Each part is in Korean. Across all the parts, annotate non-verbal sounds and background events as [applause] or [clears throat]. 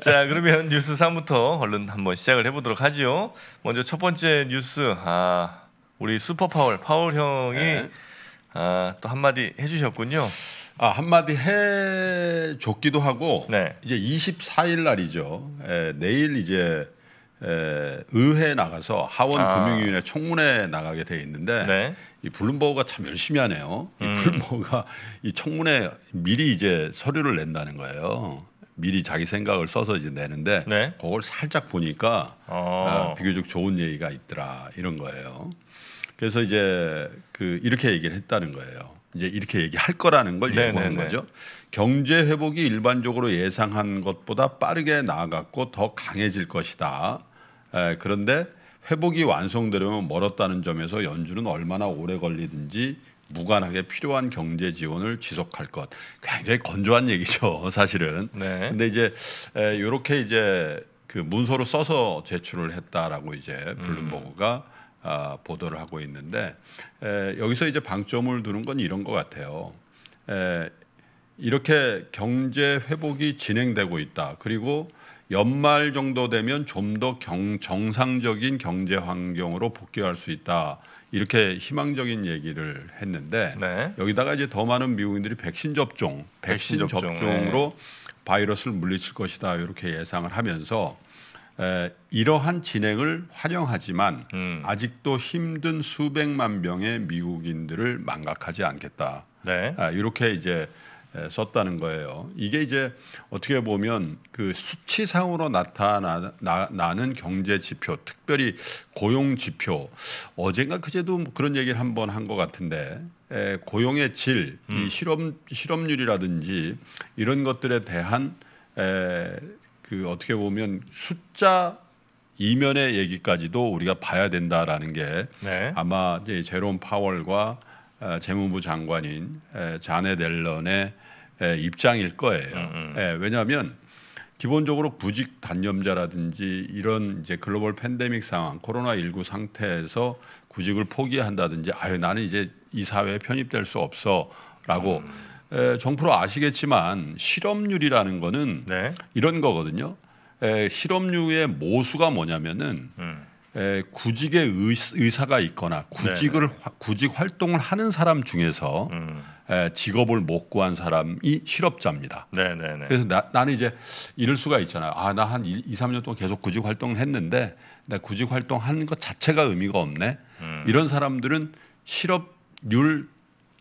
자, 그러면 뉴스 3부터 얼른 한번 시작을 해보도록 하지요. 먼저 첫 번째 뉴스, 아, 우리 슈퍼 파울, 파울 형이 네. 아, 또 한마디 해주셨군요. 아, 한마디 해줬기도 하고, 네. 이제 24일 날이죠. 에, 예, 내일 이제 에, 예, 의회 나가서 하원금융위원회 아. 청문회 나가게 돼 있는데 네. 이 블룸버그가 참 열심히 하네요. 이 음. 블룸버그가 이 청문회 미리 이제 서류를 낸다는 거예요. 미리 자기 생각을 써서 이제 내는데 네. 그걸 살짝 보니까 어. 아, 비교적 좋은 얘기가 있더라 이런 거예요. 그래서 이제 그 이렇게 얘기를 했다는 거예요. 이제 이렇게 얘기할 거라는 걸 네네네. 예고한 네, 네. 거죠. 경제 회복이 일반적으로 예상한 것보다 빠르게 나아갔고 더 강해질 것이다. 에, 그런데 회복이 완성되려면 멀었다는 점에서 연준은 얼마나 오래 걸리든지 무관하게 필요한 경제 지원을 지속할 것. 굉장히 건조한 얘기죠, [laughs] 사실은. 네. 근데 이제 이렇게 이제 그 문서로 써서 제출을 했다라고 이제 블룸버그가 음. 아, 보도를 하고 있는데 에, 여기서 이제 방점을 두는 건 이런 것 같아요. 에, 이렇게 경제 회복이 진행되고 있다. 그리고 연말 정도 되면 좀 더 정상적인 경제 환경으로 복귀할 수 있다. 이렇게 희망적인 얘기를 했는데 네. 여기다가 이제 더 많은 미국인들이 백신 접종, 백신, 백신 접종, 으로 네. 바이러스를 물리칠 것이다 이렇게 예상을 하면서 에, 이러한 진행을 환영하지만 음. 아직도 힘든 수백만 명의 미국인들을 망각하지 않겠다. 네. 아, 이렇게 이제 썼다는 거예요. 이게 이제 어떻게 보면 그 수치상으로 나타나는 나타나, 경제 지표, 특별히 고용 지표. 어젠가 그제도 그런 얘기를 한 번 한 것 같은데 에, 고용의 질, 음. 이 실업 실업률이라든지 이런 것들에 대한 에, 그 어떻게 보면 숫자 이면의 얘기까지도 우리가 봐야 된다라는 게 네. 아마 이제 제롬 파월과 어, 재무부 장관인 자네 델런의 입장일 거예요. 음, 음. 예, 왜냐하면 기본적으로 부직 단념자라든지 이런 이제 글로벌 팬데믹 상황, 코로나 19 상태에서 구직을 포기한다든지 아유 나는 이제 이 사회에 편입될 수 없어라고 음. 에, 정프로 아시겠지만 실업률이라는 거는 네? 이런 거거든요. 에, 실업률의 모수가 뭐냐면은 음. 에, 구직의 의사가 있거나 구직을 화, 구직 활동을 하는 사람 중에서 음. 에, 직업을 못 구한 사람이 실업자입니다. 네네네. 그래서 나, 는 이제 이럴 수가 있잖아요. 아나 한 2, 3년 동안 계속 구직 활동을 했는데 나 구직 활동하는 것 자체가 의미가 없네. 음. 이런 사람들은 실업률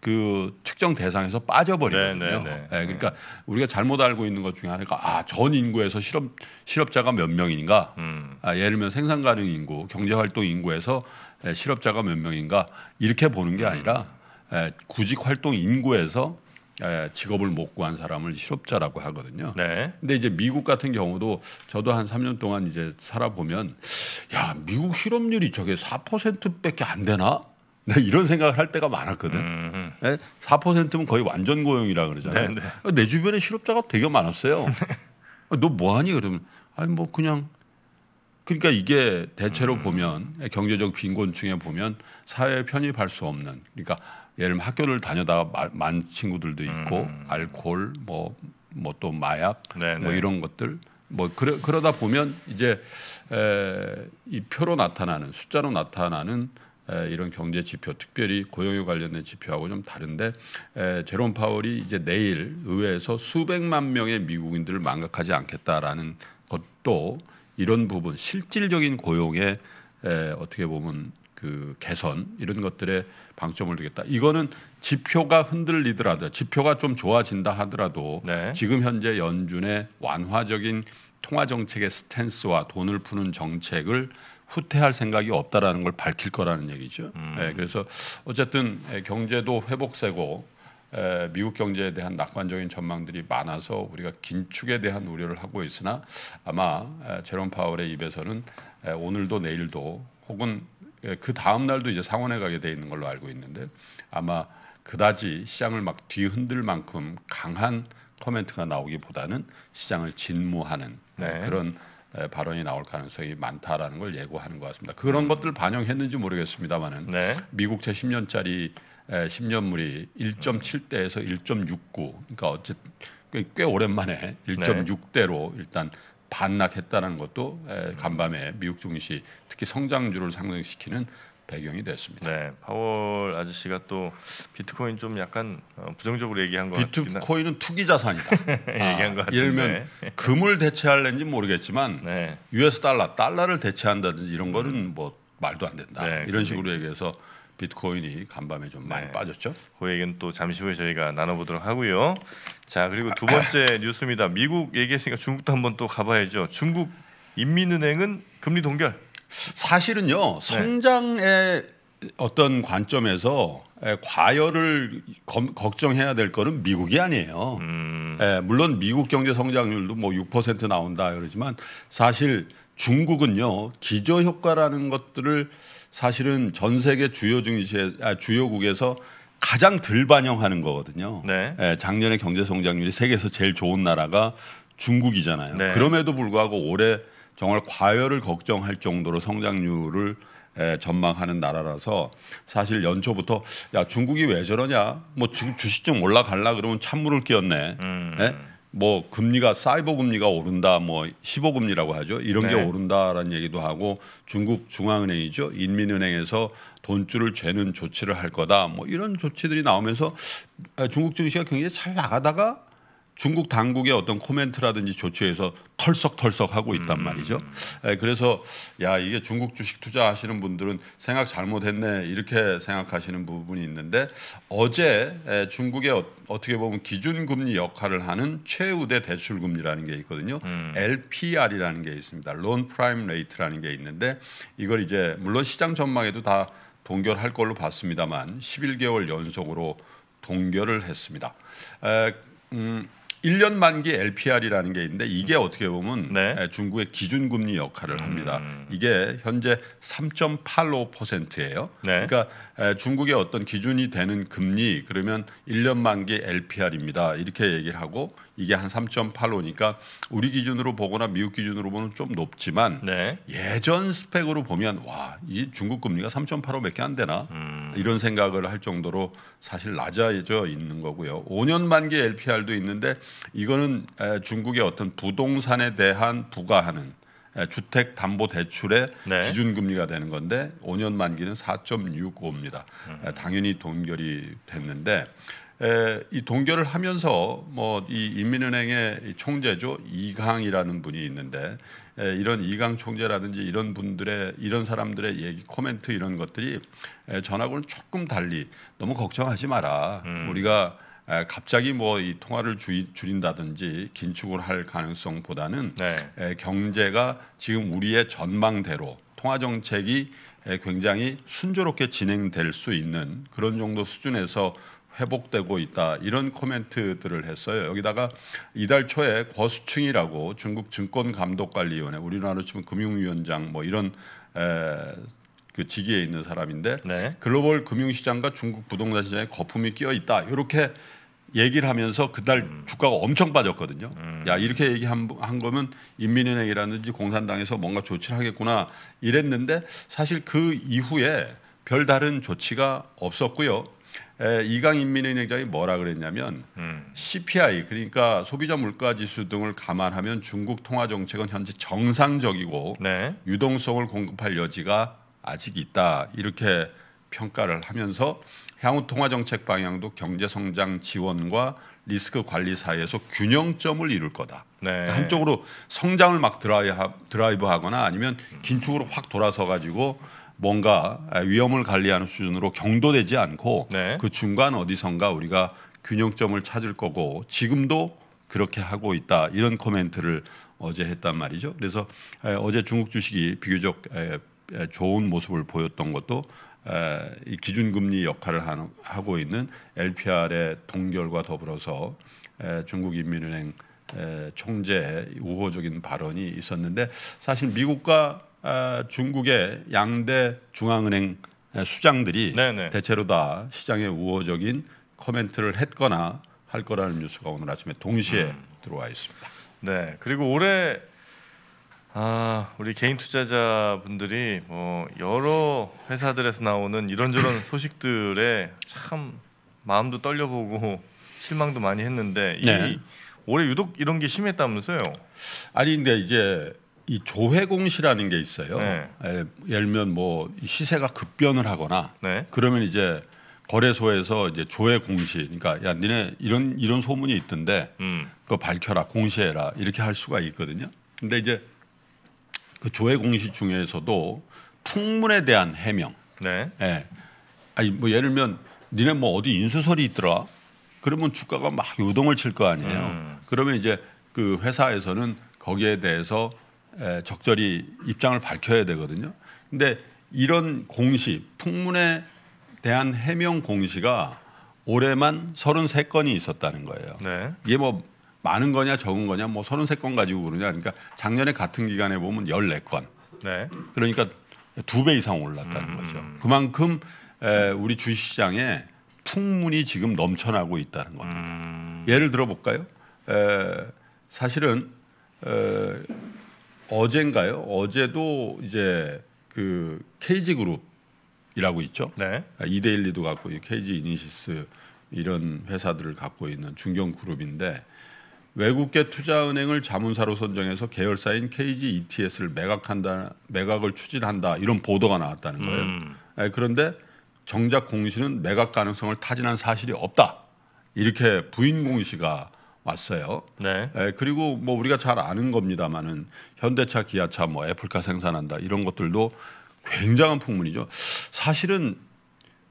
그 측정 대상에서 빠져버리거든요. 네, 네, 네. 예, 그러니까 음. 우리가 잘못 알고 있는 것 중에 하나가 아전 인구에서 실업 실업자가 몇 명인가? 음. 아, 예를 들면 생산 가능 인구, 경제 활동 인구에서 에, 예, 실업자가 몇 명인가 이렇게 보는 게 아니라 에, 음. 예, 구직 활동 인구에서 에, 직업을 못 구한 사람을 실업자라고 하거든요. 네. 근데 이제 미국 같은 경우도 저도 한 3년 동안 이제 살아보면 야 미국 실업률이 저게 4%밖에 안 되나? 네, 이런 생각을 할 때가 많았거든. 음. 4%면 거의 완전 고용이라 그러잖아요. 네네. 네. 내 주변에 실업자가 되게 많았어요. [laughs] 아, 너 뭐하니 그러면 아니 뭐 그냥 그러니까 이게 대체로 음. 보면 경제적 빈곤층에 보면 사회 편입할 수 없는 그러니까 예를 들면 학교를 다녀다가 만 친구들도 있고 음. 알코올 뭐 뭐 또 마약 네네. 뭐 이런 것들 뭐 그러, 그러다 보면 이제 에, 이 표로 나타나는 숫자로 나타나는 이런 경제 지표, 특별히 고용에 관련된 지표하고 좀 다른데 제롬 파월이 이제 내일 의회에서 수백만 명의 미국인들을 망각하지 않겠다라는 것도 이런 부분 실질적인 고용에 어떻게 보면 그 개선 이런 것들에 방점을 두겠다. 이거는 지표가 흔들리더라도 지표가 좀 좋아진다 하더라도 네. 지금 현재 연준의 완화적인 통화 정책의 스탠스와 돈을 푸는 정책을 후퇴할 생각이 없다라는 걸 밝힐 거라는 얘기죠. 음. 예, 그래서 어쨌든 예, 경제도 회복세고 에, 예, 미국 경제에 대한 낙관적인 전망들이 많아서 우리가 긴축에 대한 우려를 하고 있으나 아마 에, 예, 제롬 파월의 입에서는 에, 오늘도 내일도 혹은 그 다음 날도 이제 상원에 가게 돼 있는 걸로 알고 있는데 아마 그다지 시장을 막 뒤흔들 만큼 강한 커멘트가 나오기보다는 시장을 진무하는 네. 그런 발언이 나올 가능성이 많다라는 걸 예고하는 것 같습니다. 그런 음. 것들 반영했는지 모르겠습니다만은 네. 미국 제 10년짜리 10년물이 1.7대에서 1.69 그러니까 어쨌 꽤, 꽤 오랜만에 1.6대로 일단 반락했다는 것도 간밤에 미국 증시 특히 성장주를 상승시키는 배경이 됐습니다. 네, 파월 아저씨가 또 비트코인 좀 약간 어, 부정적으로 얘기한 것 같긴 비트코인은 투기 자산이다. [laughs] 얘기한 아, 같은데. 예를 면 금을 대체할는지 모르겠지만 네. US 달러, 달러를 대체한다든지 이런 거는 음. 뭐 말도 안 된다. 네, 이런 식으로 얘기해서 비트코인이 간밤에 좀 많이 네. 빠졌죠. 그 얘기는 또 잠시 후에 저희가 나눠보도록 하고요. 자 그리고 두 번째 [laughs] 뉴스입니다. 미국 얘기했으니까 중국도 한번 또 가봐야죠. 중국 인민은행은 금리 동결. 사실은요 네. 성장의 어떤 관점에서 과열을 검, 걱정해야 될 거는 미국이 아니에요. 음. 예, 물론 미국 경제 성장률도 뭐 6% 나온다 그러지만 사실 중국은요 기저 효과라는 것들을 사실은 전 세계 주요 증시 아, 주요국에서 가장 덜 반영하는 거거든요. 네. 예, 작년에 경제 성장률이 세계에서 제일 좋은 나라가 중국이잖아요. 네. 그럼에도 불구하고 올해 정말 과열을 걱정할 정도로 성장률을 에, 전망하는 나라라서 사실 연초부터 야 중국이 왜 저러냐 뭐 지금 주식 좀 올라갈라 그러면 찬물을 끼얹네 음. 에? 네? 뭐 금리가 사이버 금리가 오른다 뭐 십오 금리라고 하죠 이런 네. 게 오른다라는 얘기도 하고 중국 중앙은행이죠 인민은행에서 돈줄을 죄는 조치를 할 거다 뭐 이런 조치들이 나오면서 중국 증시가 굉장히 잘 나가다가 중국 당국의 어떤 코멘트라든지 조치에서 털썩털썩 하고 있단 음. 말이죠. 예, 그래서 야 이게 중국 주식 투자하시는 분들은 생각 잘못했네 이렇게 생각하시는 부분이 있는데 어제 예, 중국의 어, 어떻게 보면 기준금리 역할을 하는 최우대 대출금리라는 게 있거든요. 음. LPR이라는 게 있습니다. 론 프라임 레이트라는 게 있는데 이걸 이제 물론 시장 전망에도 다 동결할 걸로 봤습니다만 11개월 연속으로 동결을 했습니다. 에, 음, 1년 만기 LPR이라는 게 있는데 이게 어떻게 보면 네. 중국의 기준금리 역할을 합니다. 음. 이게 현재 3.85%예요. 네. 그러니까 중국의 어떤 기준이 되는 금리 그러면 1년 만기 LPR입니다. 이렇게 얘기를 하고 이게 한 3.85니까 우리 기준으로 보거나 미국 기준으로 보면 좀 높지만 네. 예전 스펙으로 보면 와 이 중국 금리가 3.85밖에 안 되나 음. 이런 생각을 할 정도로 사실 낮아져 있는 거고요. 5년 만기 LPR도 있는데 이거는 중국의 어떤 부동산에 대한 부과하는 주택 담보 대출의 네. 기준 금리가 되는 건데 5년 만기는 4.65입니다. 음. 당연히 동결이 됐는데 에, 이 동결을 하면서 뭐 이 인민은행의 총재죠 이강이라는 분이 있는데 에, 이런 이강 총재라든지 이런 분들의 이런 사람들의 얘기 코멘트 이런 것들이 에, 전하고는 조금 달리 너무 걱정하지 마라 음. 우리가 갑자기 뭐 이 통화를 주, 줄인다든지 긴축을 할 가능성보다는 네. 경제가 지금 우리의 전망대로 통화 정책이 굉장히 순조롭게 진행될 수 있는 그런 정도 수준에서 회복되고 있다 이런 코멘트들을 했어요. 여기다가 이달 초에 거수층이라고 중국 증권감독관리위원회 우리나라로 치면 금융위원장 뭐 이런 에, 그 직위에 있는 사람인데 네. 글로벌 금융시장과 중국 부동산 시장에 거품이 끼어 있다 이렇게 얘기를 하면서 그날 음. 주가가 엄청 빠졌거든요. 음. 야 이렇게 얘기한 한 거면 인민은행이라든지 공산당에서 뭔가 조치를 하겠구나 이랬는데 사실 그 이후에 별다른 조치가 없었고요. 에, 이강 인민은행장이 뭐라 그랬냐면 음. CPI 그러니까 소비자 물가 지수 등을 감안하면 중국 통화 정책은 현재 정상적이고 네. 유동성을 공급할 여지가 아직 있다 이렇게 평가를 하면서 향후 통화 정책 방향도 경제 성장 지원과 리스크 관리 사이에서 균형점을 이룰 거다. 네. 그러니까 한쪽으로 성장을 막 드라이브 하거나 아니면 긴축으로 확 돌아서 가지고 뭔가 위험을 관리하는 수준으로 경도되지 않고 네. 그 중간 어디선가 우리가 균형점을 찾을 거고 지금도 그렇게 하고 있다 이런 코멘트를 어제 했단 말이죠. 그래서 어제 중국 주식이 비교적 좋은 모습을 보였던 것도 이 기준금리 역할을 하고 있는 LPR의 동결과 더불어서 중국인민은행 총재의 우호적인 발언이 있었는데 사실 미국과 아, 중국의 양대 중앙은행 수장들이 네네. 네. 대체로 다 시장에 우호적인 커멘트를 했거나 할 거라는 뉴스가 오늘 아침에 동시에 음. 들어와 있습니다. 네, 그리고 올해 아, 우리 개인 투자자분들이 뭐 여러 회사들에서 나오는 이런저런 [clears throat] 소식들에 참 마음도 떨려보고 실망도 많이 했는데 네. 올해 유독 이런 게 심했다면서요? 아니 근데 이제 이 조회공시라는 게 있어요. 네. 예, 예를 들면 뭐 시세가 급변을 하거나 네. 그러면 이제 거래소에서 이제 조회 공시, 그러니까 야 니네 이런 이런 소문이 있던데 음. 그거 밝혀라 공시해라 이렇게 할 수가 있거든요. 근데 이제 그 조회 공시 중에서도 풍문에 대한 해명. 네. 예. 아니 뭐 예를 들면 니네 뭐 어디 인수설이 있더라. 그러면 주가가 막 요동을 칠 거 아니에요. 음. 그러면 이제 그 회사에서는 거기에 대해서 에, 적절히 입장을 밝혀야 되거든요. 근데 이런 공시, 풍문에 대한 해명 공시가 올해만 33건이 있었다는 거예요. 네. 이게 뭐 많은 거냐 적은 거냐 뭐 33건 가지고 그러냐 그러니까 작년에 같은 기간에 보면 14건. 네. 그러니까 두 배 이상 올랐다는 음. 거죠. 그만큼 에, 우리 주시장에 식 풍문이 지금 넘쳐나고 있다는 겁니다. 음. 예를 들어 볼까요? 에, 사실은 에, 어젠가요? 어제도 이제 그 케이지 그룹이라고 있죠. 네. 아, 이데일리도 갖고 케이지 이니시스 이런 회사들을 갖고 있는 중견 그룹인데 외국계 투자은행을 자문사로 선정해서 계열사인 KG ETS를 매각한다, 매각을 추진한다 이런 보도가 나왔다는 거예요. 음. 예, 그런데 정작 공시는 매각 가능성을 타진한 사실이 없다 이렇게 부인 공시가 왔어요. 네. 예, 그리고 뭐 우리가 잘 아는 겁니다만은 현대차, 기아차, 뭐 애플카 생산한다 이런 것들도 굉장한 풍문이죠. 사실은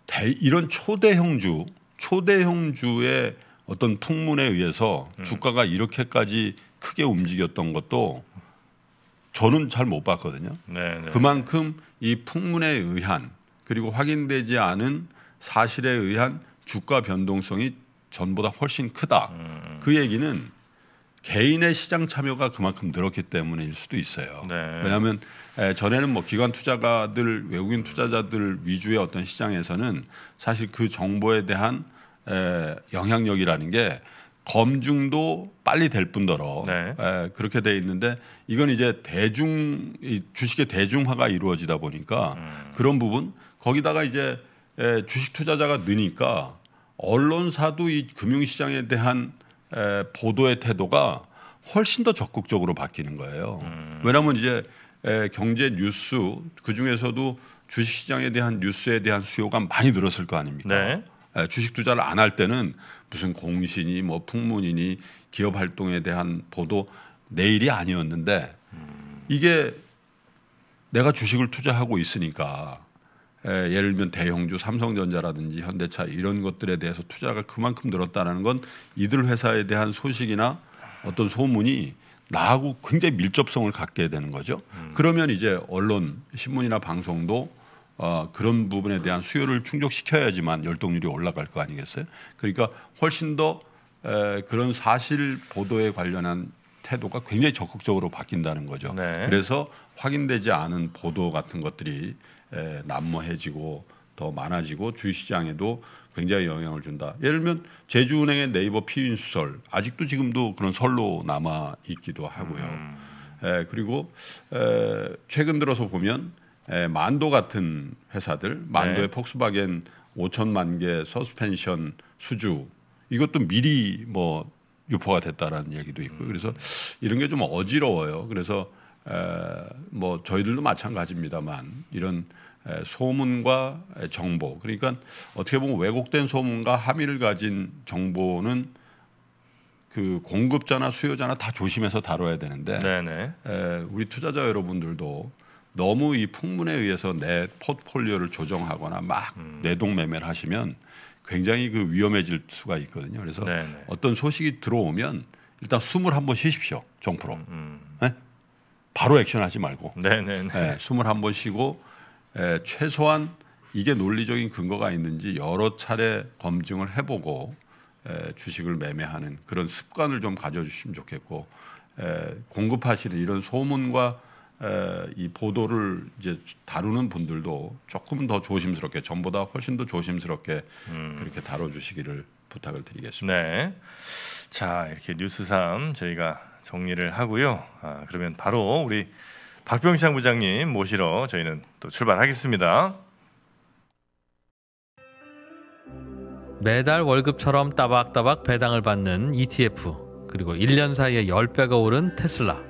대, 이런 초대형주, 초대형주의 어떤 풍문에 의해서 음. 주가가 이렇게까지 크게 움직였던 것도 저는 잘 못 봤거든요. 네네. 네. 그만큼 이 풍문에 의한 그리고 확인되지 않은 사실에 의한 주가 변동성이 전보다 훨씬 크다. 음. 그 얘기는 개인의 시장 참여가 그만큼 늘었기 때문일 수도 있어요. 네. 왜냐하면 에, 전에는 뭐 기관 투자가들, 외국인 투자자들 위주의 어떤 시장에서는 사실 그 정보에 대한 에, 영향력이라는 게 검증도 빨리 될 뿐더러 네. 에, 그렇게 돼 있는데 이건 이제 대중 이 주식의 대중화가 이루어지다 보니까 음. 그런 부분 거기다가 이제 에, 주식 투자자가 느니까 언론사도 이 금융시장에 대한 에, 보도의 태도가 훨씬 더 적극적으로 바뀌는 거예요. 음. 왜냐하면 이제 에, 경제 뉴스 그 중에서도 주식시장에 대한 뉴스에 대한 수요가 많이 늘었을 거 아닙니까? 네. 주식 투자를 안 할 때는 무슨 공신이 뭐 풍문이니 기업 활동에 대한 보도 내일이 아니었는데 이게 내가 주식을 투자하고 있으니까 에, 예를 들면 대형주 삼성전자라든지 현대차 이런 것들에 대해서 투자가 그만큼 늘었다는 건 이들 회사에 대한 소식이나 어떤 소문이 나하고 굉장히 밀접성을 갖게 되는 거죠. 음. 그러면 이제 언론, 신문이나 방송도 어, 그런 부분에 대한 수요를 충족시켜야지만 열동률이 올라갈 거 아니겠어요? 그러니까 훨씬 더 에, 그런 사실 보도에 관련한 태도가 굉장히 적극적으로 바뀐다는 거죠. 네. 그래서 확인되지 않은 보도 같은 것들이 에, 난무해지고 더 많아지고 주시장에도 굉장히 영향을 준다. 예를 들면 제주은행의 네이버 피인 수설 아직도 지금도 그런 설로 남아 있기도 하고요. 음. 에, 그리고 에, 최근 들어서 보면 만도 같은 회사들, 만도의 네. 폭스바겐 5천만 개 서스펜션 수주 이것도 미리 뭐 유포가 됐다라는 얘기도 있고 음. 그래서 이런 게 좀 어지러워요. 그래서 에, 뭐 저희들도 마찬가지입니다만 이런 에, 소문과 에, 정보 그러니까 어떻게 보면 왜곡된 소문과 함의를 가진 정보는 그 공급자나 수요자나 다 조심해서 다뤄야 되는데 에, 우리 투자자 여러분들도 너무 이 풍문에 의해서 내 포트폴리오를 조정하거나 막 음. 내동매매를 하시면 굉장히 그 위험해질 수가 있거든요. 그래서 네네. 네. 어떤 소식이 들어오면 일단 숨을 한번 쉬십시오. 정프로. 음, 음. 네? 바로 액션하지 말고. 네네네. 네, 네. 네, 숨을 한번 쉬고 에, 최소한 이게 논리적인 근거가 있는지 여러 차례 검증을 해보고 에, 주식을 매매하는 그런 습관을 좀 가져주시면 좋겠고 에, 공급하시는 이런 소문과 이 보도를 이제 다루는 분들도 조금 더 조심스럽게 전보다 훨씬 더 조심스럽게 음. 그렇게 다뤄주시기를 부탁을 드리겠습니다. 네, 자 이렇게 뉴스삼 저희가 정리를 하고요. 아, 그러면 바로 우리 박병창 부장님 모시러 저희는 또 출발하겠습니다. 매달 월급처럼 따박따박 배당을 받는 ETF 그리고 1년 사이에 10배가 오른 테슬라